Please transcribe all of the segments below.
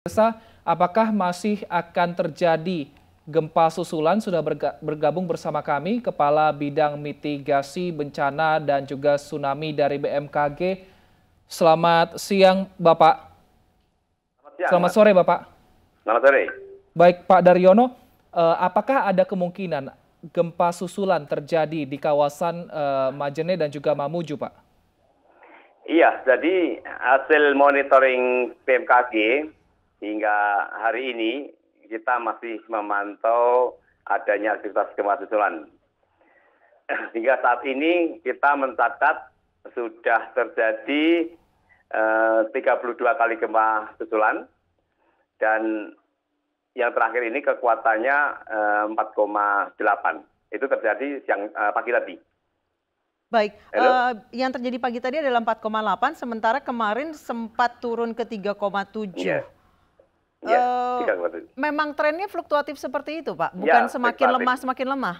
Pemirsa, apakah masih akan terjadi gempa susulan? Sudah bergabung bersama kami Kepala Bidang Mitigasi Bencana dan juga Tsunami dari BMKG. Selamat siang, Bapak. Selamat, siang, Selamat sore, Bapak. Selamat sore. Baik, Pak Daryono, eh, apakah ada kemungkinan gempa susulan terjadi di kawasan eh, Majene dan juga Mamuju, Pak? Iya, jadi hasil monitoring BMKG hingga hari ini kita masih memantau adanya aktivitas gempa susulan. Hingga saat ini kita mencatat sudah terjadi eh, 32 kali gempa susulan dan yang terakhir ini kekuatannya eh, 4,8. Itu terjadi siang eh, pagi tadi. Baik, uh, yang terjadi pagi tadi adalah 4,8, sementara kemarin sempat turun ke 3,7. Yeah. Ya, uh, memang trennya fluktuatif seperti itu, Pak. Iya, Bukan ya, semakin lemah semakin lemah.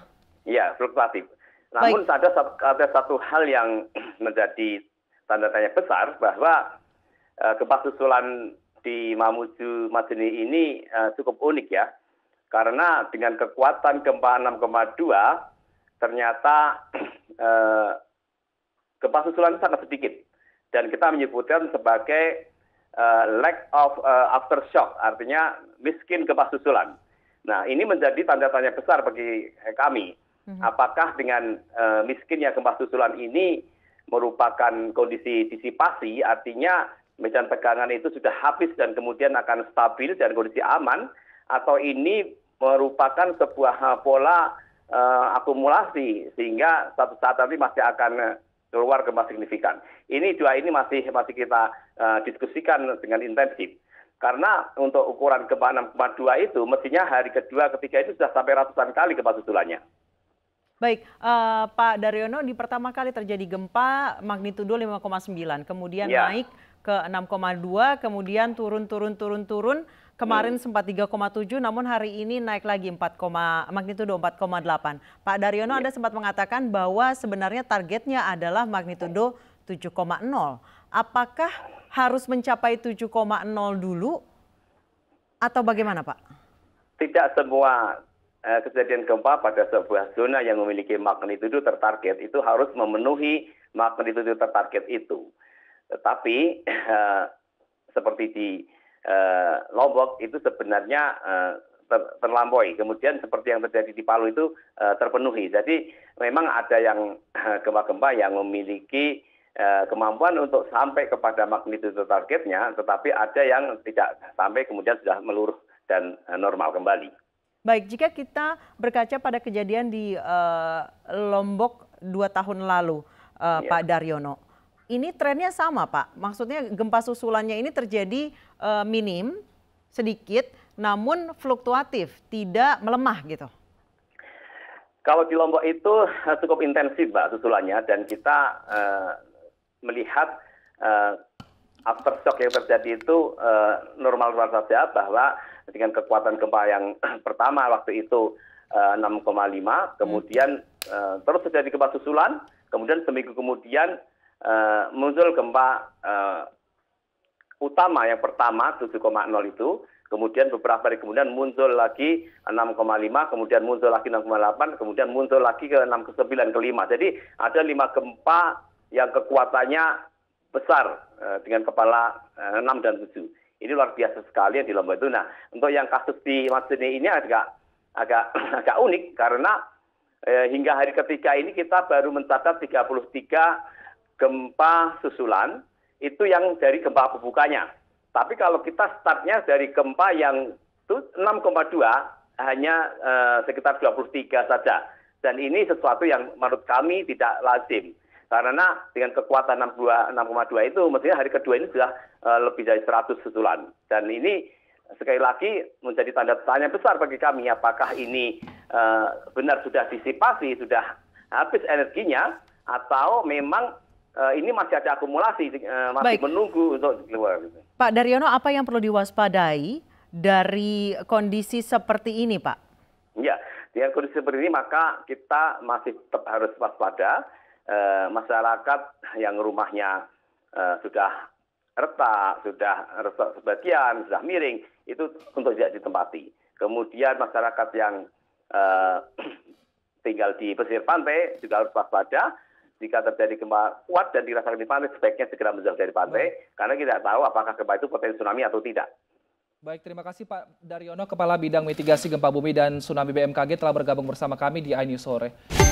Iya, fluktuatif. Namun ada ada satu hal yang menjadi tanda tanya besar bahwa uh, gempa susulan di Mamuju Majene ini uh, cukup unik ya. Karena dengan kekuatan gempa 6,2 ternyata uh, gempa susulan sangat sedikit dan kita menyebutkan sebagai Eh, lack of eh, aftershock, artinya miskin gempa susulan. Nah, ini menjadi tanda tanya besar bagi eh, kami. Mhm. Apakah dengan miskinnya gempa susulan ini merupakan kondisi disipasi, artinya medan tegangan itu sudah habis dan kemudian akan stabil dan kondisi aman, atau ini merupakan sebuah pola uh, akumulasi sehingga satu saat nanti masih akan keluar gempa signifikan. Ini dua ini masih masih kita uh, diskusikan dengan intensif. Karena untuk ukuran gempa 6,2 itu mestinya hari kedua ketiga itu sudah sampai ratusan kali gempa susulannya. Baik, uh, Pak Daryono di pertama kali terjadi gempa magnitudo 5,9, kemudian ya. naik ke 6,2, kemudian turun turun turun turun Kemarin hmm. sempat 3,7 namun hari ini naik lagi 4, magnitudo 4,8. Pak Daryono ya. Anda sempat mengatakan bahwa sebenarnya targetnya adalah magnitudo 7,0. Apakah harus mencapai 7,0 dulu atau bagaimana Pak? Tidak semua eh, kejadian gempa pada sebuah zona yang memiliki magnitudo tertarget itu harus memenuhi magnitudo tertarget itu. Tetapi eh, seperti di Eh, Lombok itu sebenarnya eh, terlampaui. Kemudian seperti yang terjadi di Palu itu eh, terpenuhi. Jadi memang ada yang eh, gempa-gempa yang memiliki kemampuan untuk sampai kepada magnitudo targetnya, tetapi ada yang tidak sampai kemudian sudah meluruh dan normal kembali. Baik, jika kita berkaca pada kejadian di uh, Lombok dua tahun lalu, uh, ya. Pak Daryono, ini trennya sama Pak. Maksudnya gempa susulannya ini terjadi uh, minim, sedikit, namun fluktuatif, tidak melemah gitu. Kalau di Lombok itu eh, cukup intensif Pak, susulannya dan kita uh, melihat uh, aftershock yang terjadi itu normal-normal luar saja bahwa dengan kekuatan gempa yang pertama waktu itu uh, 6,5 hmm. kemudian hmm. uh, terus terjadi gempa susulan kemudian seminggu kemudian Eh, muncul gempa uh, utama yang pertama 7,0 itu, kemudian beberapa hari kemudian muncul lagi 6,5, kemudian muncul lagi 6,8, kemudian muncul lagi ke 6 ke 9 ke 5. Jadi ada lima gempa yang kekuatannya besar uh, dengan kepala uh, 6 dan 7. Ini luar biasa sekali yang di Lombok itu. Nah, untuk yang kasus di Masjid ini agak agak agak unik karena eh, hingga hari ketiga ini kita baru mencatat 33 gempa susulan itu yang dari gempa pembukanya. Tapi kalau kita startnya dari gempa yang 6,2 hanya eh, sekitar 23 saja. Dan ini sesuatu yang menurut kami tidak lazim. Karena dengan kekuatan 6,2 itu mestinya hari kedua ini sudah eh, lebih dari 100 susulan. Dan ini sekali lagi menjadi tanda tanya besar bagi kami apakah ini eh, benar sudah disipasi, sudah habis energinya atau memang uh, ini masih ada akumulasi, uh, masih Baik. menunggu untuk keluar. Gitu. Pak Daryono, apa yang perlu diwaspadai dari kondisi seperti ini, Pak? Ya, dengan kondisi seperti ini maka kita masih tetap harus waspada. Uh, masyarakat yang rumahnya uh, sudah retak, sudah retak sebagian, sudah miring, itu untuk tidak ditempati. Kemudian masyarakat yang uh, tinggal di pesisir pantai juga harus waspada jika terjadi gempa kuat dan dirasakan di pantai, sebaiknya segera menjauh dari pantai Baik. karena kita tidak tahu apakah gempa itu potensi tsunami atau tidak. Baik, terima kasih Pak Daryono, Kepala Bidang Mitigasi Gempa Bumi dan Tsunami BMKG telah bergabung bersama kami di iNews Sore.